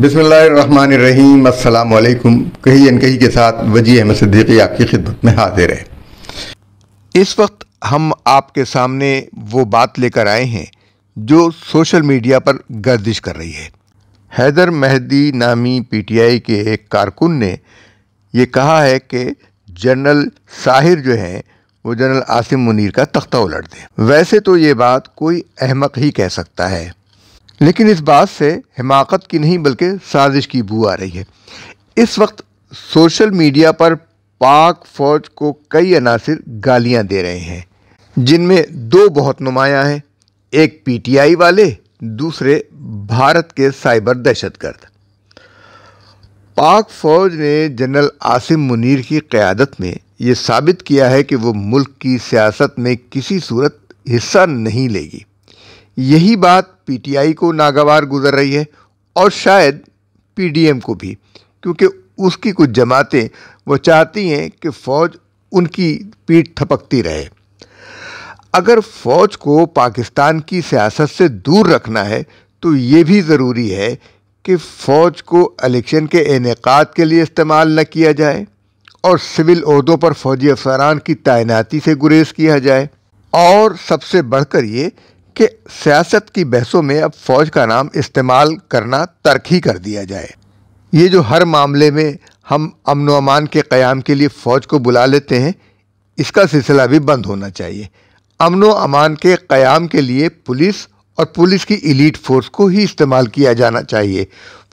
बिसमीम अल्लाम कहीं अन कहीं के साथ वजी अहमद सिद्दीकी आपकी खिदमत में हाजिर है इस वक्त हम आपके सामने वो बात लेकर आए हैं जो सोशल मीडिया पर गर्दिश कर रही है हैदर मेहदी नामी पीटीआई के एक कारकुन ने ये कहा है कि जनरल साहिर जो हैं वो जनरल आसिम मुनीर का तख्ता उलट दें वैसे तो ये बात कोई अहमक ही कह सकता है लेकिन इस बात से हिमाकत की नहीं बल्कि साजिश की बू आ रही है इस वक्त सोशल मीडिया पर पाक फ़ौज को कई अनासर गालियां दे रहे हैं जिनमें दो बहुत नुमाया हैं एक पीटीआई वाले दूसरे भारत के साइबर दहशतगर्द पाक फ़ौज ने जनरल आसिम मुनीर की क़्यादत में ये साबित किया है कि वो मुल्क की सियासत में किसी सूरत हिस्सा नहीं लेगी यही बात पीटीआई को नागवार गुजर रही है और शायद पीडीएम को भी क्योंकि उसकी कुछ जमातें वो चाहती हैं कि फ़ौज उनकी पीठ थपकती रहे अगर फ़ौज को पाकिस्तान की सियासत से दूर रखना है तो ये भी ज़रूरी है कि फ़ौज को इलेक्शन के इनका के लिए इस्तेमाल न किया जाए और सिविल अहदों पर फ़ौजी अफसरान की तैनाती से गुरेज किया जाए और सबसे बढ़कर ये कि सियासत की बहसों में अब फौज का नाम इस्तेमाल करना तर्क ही कर दिया जाए ये जो हर मामले में हम अमन अमान के क़्याम के लिए फ़ौज को बुला लेते हैं इसका सिलसिला भी बंद होना चाहिए अमन अमान के क़्याम के लिए पुलिस और पुलिस की इलीट फोर्स को ही इस्तेमाल किया जाना चाहिए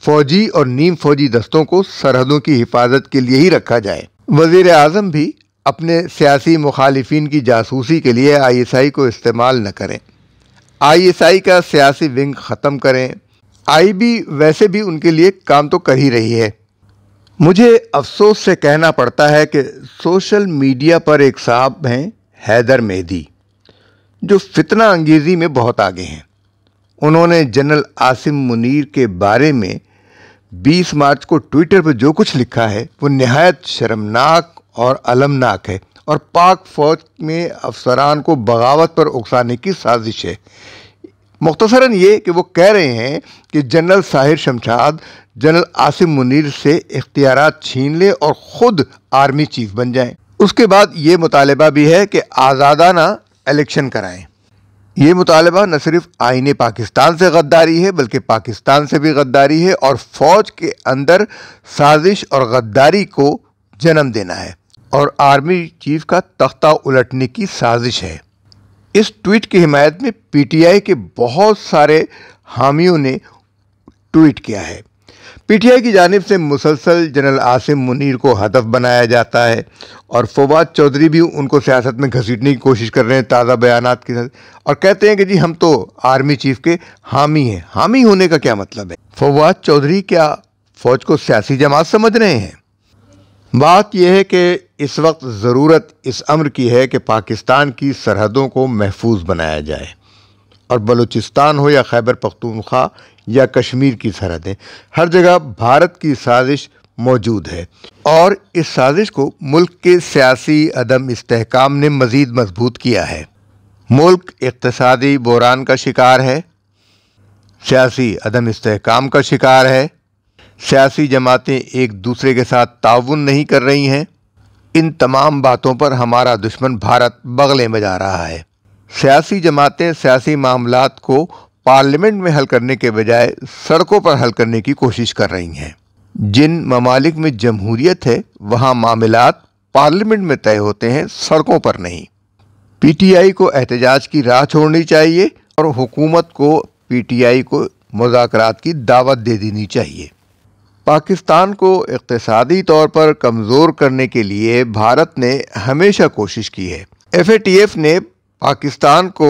फौजी और नीम फौजी दस्तों को सरहदों की हिफाजत के लिए ही रखा जाए वजीर अजम भी अपने सियासी मुखालफी की जासूसी के लिए आई एस आई को इस्तेमाल न करें आईएसआई का सियासी विंग ख़त्म करें आईबी वैसे भी उनके लिए काम तो कर ही रही है मुझे अफसोस से कहना पड़ता है कि सोशल मीडिया पर एक साहब हैं हैदर मेहदी जो फितना अंगेज़ी में बहुत आगे हैं उन्होंने जनरल आसिम मुनीर के बारे में 20 मार्च को ट्विटर पर जो कुछ लिखा है वो नहायत शर्मनाक और अलमनाक है और पाक फौज में अफसरान को बगावत पर उकसाने की साजिश है मुख्तसरा ये कि वो कह रहे हैं कि जनरल साहिर शमशाद जनरल आसिम मुनीर से इख्तियार छीन लें और ख़ुद आर्मी चीफ बन जाएं। उसके बाद ये मुतालबा भी है कि आज़ादाना इलेक्शन कराएं। ये मुतालबा न सिर्फ आइन पाकिस्तान से गद्दारी है बल्कि पाकिस्तान से भी गद्दारी है और फ़ौज के अंदर साजिश और गद्दारी को जन्म देना है और आर्मी चीफ का तख्ता उलटने की साजिश है इस ट्वीट की हिमायत में पीटीआई के बहुत सारे हामियों ने ट्वीट किया है पीटीआई की जानब से मुसलसल जनरल आसिम मुनीर को हदफ बनाया जाता है और फवाद चौधरी भी उनको सियासत में घसीटने की कोशिश कर रहे हैं ताज़ा बयान के साथ और कहते हैं कि जी हम तो आर्मी चीफ के हामी हैं हामी होने का क्या मतलब है फवाद चौधरी क्या फौज को सियासी जमात समझ रहे हैं बात यह है कि इस वक्त ज़रूरत इस अम्र की है कि पाकिस्तान की सरहदों को महफूज बनाया जाए और बलूचिस्तान हो या खैबर पख्तूनख्वा या कश्मीर की सरहदें हर जगह भारत की साजिश मौजूद है और इस साजिश को मुल्क के सियासी अदम इसकाम ने मज़ीद मजबूत किया है मुल्क इकतदी बहरान का शिकार है सियासी अदम इसकाम का शिकार है सियासी जमातें एक दूसरे के साथ ताउन नहीं कर रही हैं इन तमाम बातों पर हमारा दुश्मन भारत बगले में जा रहा है सियासी जमातें सियासी मामला को पार्लियामेंट में हल करने के बजाय सड़कों पर हल करने की कोशिश कर रही हैं जिन ममालिक में जमहूरियत है वहाँ मामला पार्लियामेंट में तय होते हैं सड़कों पर नहीं पीटीआई को एहतजाज की राह छोड़नी चाहिए और हुकूमत को पीटीआई को मुजाकर की दावत दे देनी चाहिए पाकिस्तान को इकतसादी तौर पर कमज़ोर करने के लिए भारत ने हमेशा कोशिश की है एफ ने पाकिस्तान को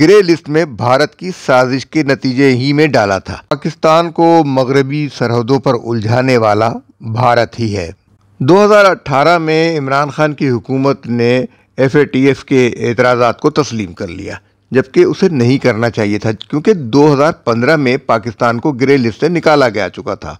ग्रे लिस्ट में भारत की साजिश के नतीजे ही में डाला था पाकिस्तान को मगरबी सरहदों पर उलझाने वाला भारत ही है 2018 में इमरान खान की हुकूमत ने एफ के एतराज़ा को तस्लीम कर लिया जबकि उसे नहीं करना चाहिए था क्योंकि 2015 में पाकिस्तान को ग्रे लिस्ट से निकाला गया चुका था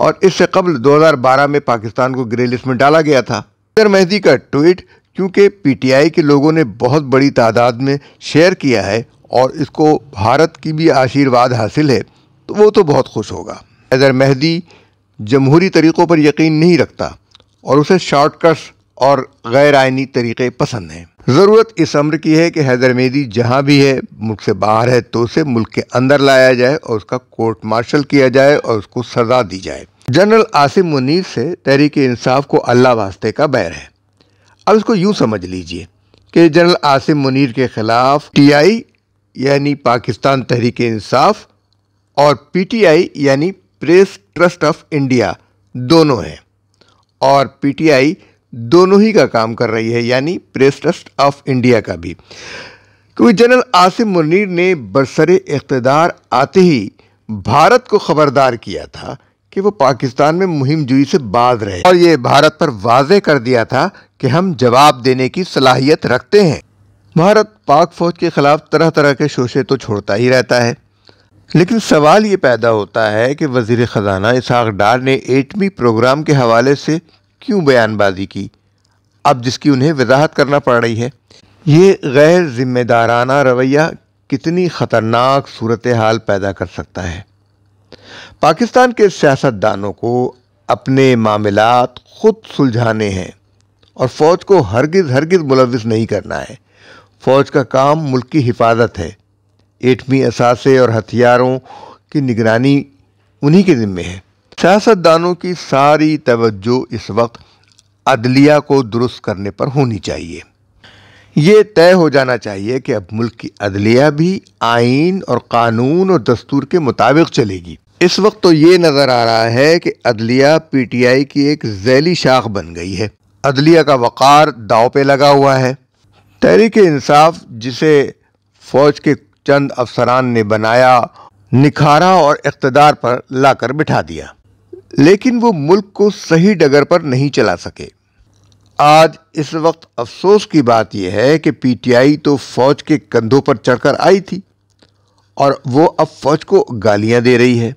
और इससे कबल 2012 में पाकिस्तान को ग्रे लिस्ट में डाला गया था अतर मेहदी का ट्वीट क्योंकि पीटीआई के लोगों ने बहुत बड़ी तादाद में शेयर किया है और इसको भारत की भी आशीर्वाद हासिल है तो वो तो बहुत खुश होगा अजहर मेहदी जमहूरी तरीक़ों पर यकीन नहीं रखता और उसे शॉर्टकट्स और गैर आइनी तरीक़े पसंद हैं ज़रूरत इस अम्र की है कि हैदर मेदी जहाँ भी है मुल्क से बाहर है तो उसे मुल्क के अंदर लाया जाए और उसका कोर्ट मार्शल किया जाए और उसको सजा दी जाए जनरल आसिम मुनीर से तहरीक इंसाफ को अल्लाह वास्ते का बैर है अब इसको यूँ समझ लीजिए कि जनरल आसिम मुनीर के ख़िलाफ़ आई यानी पाकिस्तान तहरीक इंसाफ और आई यानी प्रेस ट्रस्ट ऑफ इंडिया दोनों हैं और पीटीआई दोनों ही का काम कर रही है यानी प्रेस ट्रस्ट ऑफ इंडिया का भी क्योंकि जनरल आसिम मुनीर ने बरसर इकतदार आते ही भारत को खबरदार किया था कि वो पाकिस्तान में मुहिम जुई से बाज रहे और ये भारत पर वाज कर दिया था कि हम जवाब देने की सलाहियत रखते हैं भारत पाक फौज के खिलाफ तरह तरह के शोशे तो छोड़ता ही रहता है लेकिन सवाल ये पैदा होता है कि वजीर ख़जाना इसहाक डार ने एटमी प्रोग्राम के हवाले से क्यों बयानबाजी की अब जिसकी उन्हें वजाहत करना पड़ रही है ये गैर जिम्मेदाराना रवैया कितनी ख़तरनाक सूरत हाल पैदा कर सकता है पाकिस्तान के सियासतदानों को अपने मामलात ख़ुद सुलझाने हैं और फ़ौज को हरगिज़ हरगिज़ मुलविस नहीं करना है फ़ौज का काम मुल्क की हिफाजत है एटमी असासे और हथियारों की निगरानी उन्हीं के ज़िम्मे है सियासतदानों की सारी तवज्जो इस वक्त अदलिया को दुरुस्त करने पर होनी चाहिए ये तय हो जाना चाहिए कि अब मुल्क की अदलिया भी आइन और कानून और दस्तूर के मुताबिक चलेगी इस वक्त तो ये नज़र आ रहा है कि अदलिया पीटीआई की एक जैली शाख बन गई है अदलिया का वक़ार दाव पे लगा हुआ है तहरीक इंसाफ जिसे फ़ौज के चंद अफसरान ने बनाया निखारा और इकतदार पर लाकर बिठा दिया लेकिन वो मुल्क को सही डगर पर नहीं चला सके आज इस वक्त अफसोस की बात यह है कि पीटीआई तो फौज के कंधों पर चढ़कर आई थी और वो अब फौज को गालियां दे रही है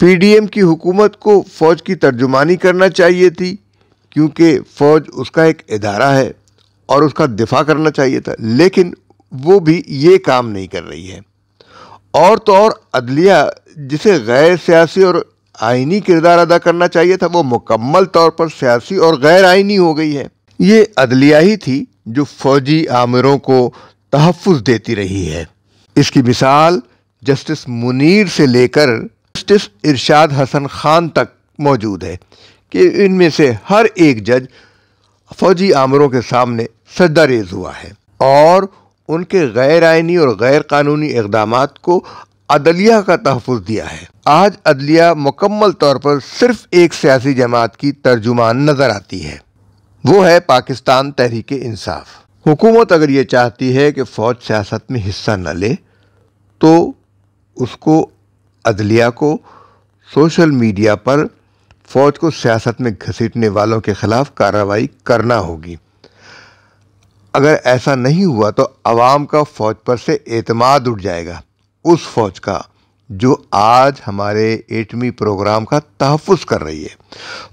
पीडीएम की हुकूमत को फौज की तर्जुमानी करना चाहिए थी क्योंकि फौज उसका एक इदारा है और उसका दिफा करना चाहिए था लेकिन वो भी ये काम नहीं कर रही है और तो और अदलिया जिसे गैर सियासी और आइनी किरदार अदा करना चाहिए था वो मुकम्मल तौर पर सियासी और गैर आइनी हो गई है ये अदलिया ही थी जो फौजी आमिरों को तहफ़ देती रही है इसकी मिसाल जस्टिस मुनीर से लेकर जस्टिस इरशाद हसन खान तक मौजूद है कि इनमें से हर एक जज फौजी आमरों के सामने सदा रेज हुआ है और उनके गैर आइनी और गैर कानूनी इकदाम को अदलिया का तहफ़ दिया है आज अदलिया मुकम्मल तौर पर सिर्फ एक सियासी जमात की तर्जुमान नज़र आती है वो है पाकिस्तान तहरीक इंसाफ हुकूमत अगर ये चाहती है कि फ़ौज सियासत में हिस्सा न ले तो उसको अदलिया को सोशल मीडिया पर फ़ौज को सियासत में घसीटने वालों के ख़िलाफ़ कार्रवाई करना होगी अगर ऐसा नहीं हुआ तो आवाम का फ़ौज पर से एतमाद उठ जाएगा उस फौज का जो आज हमारे एटमी प्रोग्राम का तहफ़ कर रही है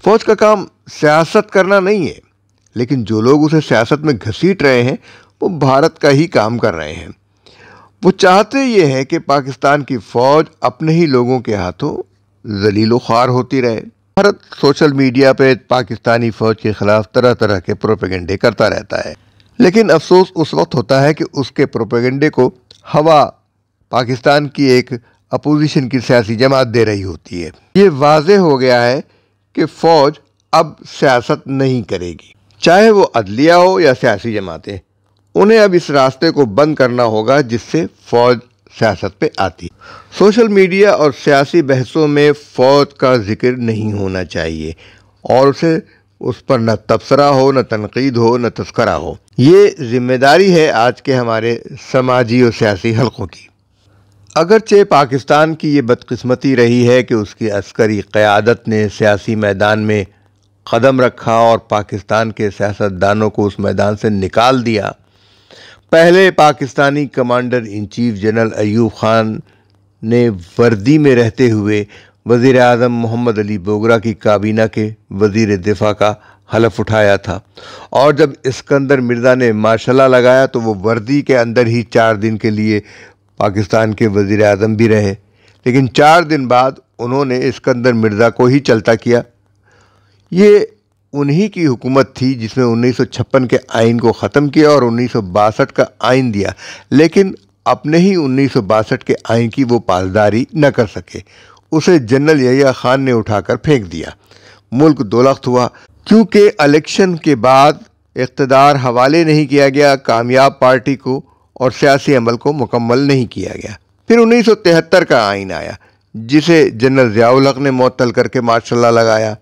फौज का काम सियासत करना नहीं है लेकिन जो लोग उसे सियासत में घसीट रहे हैं वो भारत का ही काम कर रहे हैं वो चाहते ये हैं कि पाकिस्तान की फ़ौज अपने ही लोगों के हाथों जलीलो ख्वार होती रहे भारत सोशल मीडिया पे पाकिस्तानी फ़ौज के ख़िलाफ़ तरह तरह के प्रोपेगेंडे करता रहता है लेकिन अफसोस उस वक्त होता है कि उसके प्रोपेगेंडे को हवा पाकिस्तान की एक अपोजिशन की सियासी जमात दे रही होती है ये वाज हो गया है कि फ़ौज अब सियासत नहीं करेगी चाहे वो अदलिया हो या सियासी जमातें उन्हें अब इस रास्ते को बंद करना होगा जिससे फ़ौज सियासत पे आती सोशल मीडिया और सियासी बहसों में फ़ौज का जिक्र नहीं होना चाहिए और उसे उस पर न तबसरा हो न तनकीद हो न तस्करा हो ये जिम्मेदारी है आज के हमारे समाजी और सियासी हलकों की अगरचे पाकिस्तान की ये बदकस्मती रही है कि उसकी अस्करी क़्यादत ने सियासी मैदान में कदम रखा और पाकिस्तान के सियासतदानों को उस मैदान से निकाल दिया पहले Pakistani commander in chief general Ayub Khan ने वर्दी में रहते हुए वज़ी अजम मोहम्मद अली बोगरा की काबीना के वज़ी दिफा का हलफ उठाया था और जब इस्कंदर मिर्ज़ा ने मार्शला लगाया तो वो वर्दी के अंदर ही चार दिन के लिए पाकिस्तान के वज़ी अजम भी रहे लेकिन चार दिन बाद उन्होंने इस्कंदर मिर्ज़ा को ही चलता किया ये उन्हीं की हुकूमत थी जिसने उन्नीस के आइन को ख़त्म किया और उन्नीस का आइन दिया लेकिन अपने ही उन्नीस के आइन की वो पालदारी न कर सके उसे जनरल यया खान ने उठाकर फेंक दिया मुल्क दोलख्त हुआ क्योंकि इलेक्शन के बाद इकतदार हवाले नहीं किया गया कामयाब पार्टी को और सियासी अमल को मुकम्मल नहीं किया गया फिर 1973 का आइन आया जिसे जनरल ज़ियाउल हक ने मअतल करके मार्शल लगाया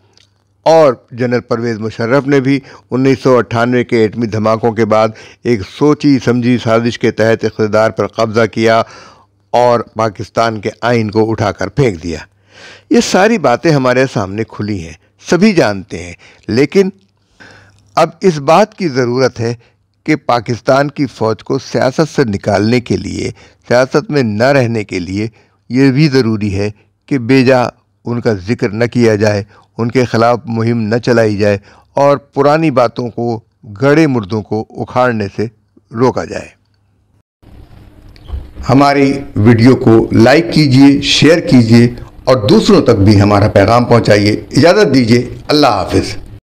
और जनरल परवेज़ मुशर्रफ ने भी उन्नीस के एटमी धमाकों के बाद एक सोची समझी साजिश के तहत इकतदार पर कब्ज़ा किया और पाकिस्तान के आइन को उठाकर फेंक दिया ये सारी बातें हमारे सामने खुली हैं सभी जानते हैं लेकिन अब इस बात की ज़रूरत है कि पाकिस्तान की फ़ौज को सियासत से निकालने के लिए सियासत में न रहने के लिए यह भी ज़रूरी है कि बेजा उनका ज़िक्र न किया जाए उनके ख़िलाफ़ मुहिम न चलाई जाए और पुरानी बातों को गड़े मुर्दों को उखाड़ने से रोका जाए हमारी वीडियो को लाइक कीजिए शेयर कीजिए और दूसरों तक भी हमारा पैगाम पहुंचाइए इजाज़त दीजिए अल्लाह हाफिज़